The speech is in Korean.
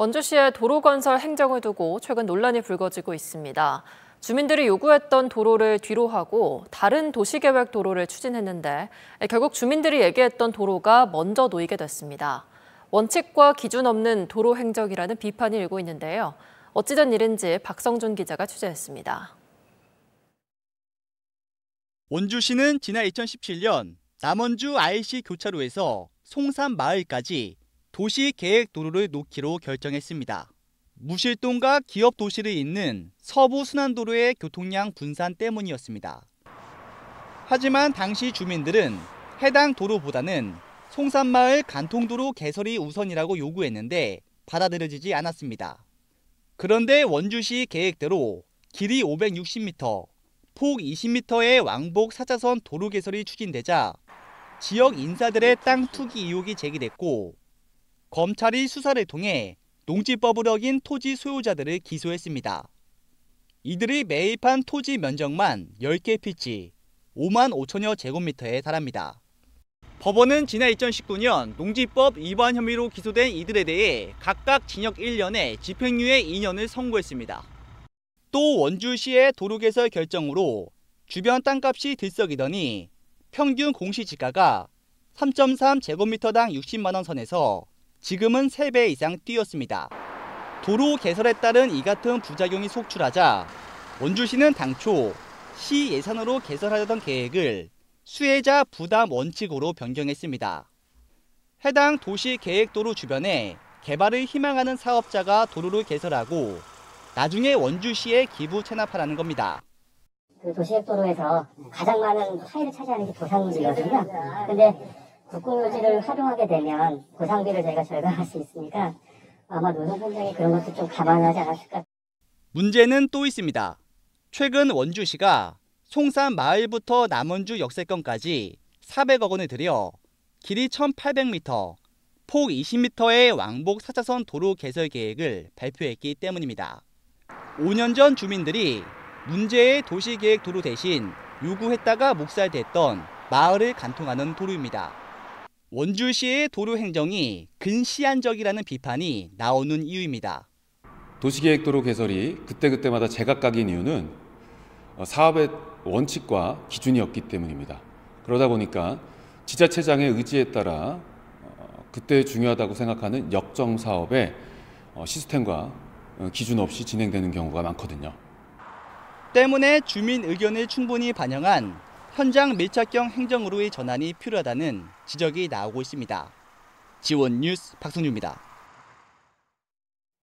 원주시의 도로 건설 행정을 두고 최근 논란이 불거지고 있습니다. 주민들이 요구했던 도로를 뒤로 하고 다른 도시계획 도로를 추진했는데 결국 주민들이 얘기했던 도로가 먼저 놓이게 됐습니다. 원칙과 기준 없는 도로 행정이라는 비판이 일고 있는데요. 어찌된 일인지 박성준 기자가 취재했습니다. 원주시는 지난 2017년 남원주 IC 교차로에서 송산 마을까지 도시 계획 도로를 놓기로 결정했습니다. 무실동과 기업 도시를 잇는 서부 순환도로의 교통량 분산 때문이었습니다. 하지만 당시 주민들은 해당 도로보다는 송산마을 간통도로 개설이 우선이라고 요구했는데 받아들여지지 않았습니다. 그런데 원주시 계획대로 길이 560m, 폭 20m의 왕복 4차선 도로 개설이 추진되자 지역 인사들의 땅 투기 의혹이 제기됐고 검찰이 수사를 통해 농지법을 어긴 토지 소유자들을 기소했습니다. 이들이 매입한 토지 면적만 10개 필지 5만 5천여 제곱미터에 달합니다. 법원은 지난 2019년 농지법 위반 혐의로 기소된 이들에 대해 각각 징역 1년에 집행유예 2년을 선고했습니다. 또 원주시의 도로개설 결정으로 주변 땅값이 들썩이더니 평균 공시지가가 3.3제곱미터당 60만원 선에서 지금은 3배 이상 뛰었습니다. 도로 개설에 따른 이 같은 부작용이 속출하자 원주시는 당초 시 예산으로 개설하려던 계획을 수혜자 부담 원칙으로 변경했습니다. 해당 도시 계획도로 주변에 개발을 희망하는 사업자가 도로를 개설하고 나중에 원주시에 기부 체납하라는 겁니다. 그도시도로에서 가장 많은 파일을 차지하는 게 도산물이거든요. 근데 국공유지를 활용하게 되면 보상비를 저희가 절감할 수 있으니까 아마 노동공장이 그런 것도 좀 감안하지 않았을까. 문제는 또 있습니다. 최근 원주시가 송산 마을부터 남원주 역세권까지 400억 원을 들여 길이 1,800m, 폭 20m의 왕복 4차선 도로 개설 계획을 발표했기 때문입니다. 5년 전 주민들이 문제의 도시계획 도로 대신 요구했다가 묵살됐던 마을을 간통하는 도로입니다. 원주시의 도로 행정이 근시안적이라는 비판이 나오는 이유입니다. 도시계획도로 개설이 그때그때마다 제각각인 이유는 어, 사업의 원칙과 기준이 없기 때문입니다. 그러다 보니까 지자체장의 의지에 따라 어, 그때 중요하다고 생각하는 역정 사업의 어, 시스템과 기준 없이 진행되는 경우가 많거든요. 때문에 주민 의견을 충분히 반영한 현장 밀착형 행정으로의 전환이 필요하다는 지적이 나오고 있습니다. 지원 뉴스 박성주입니다.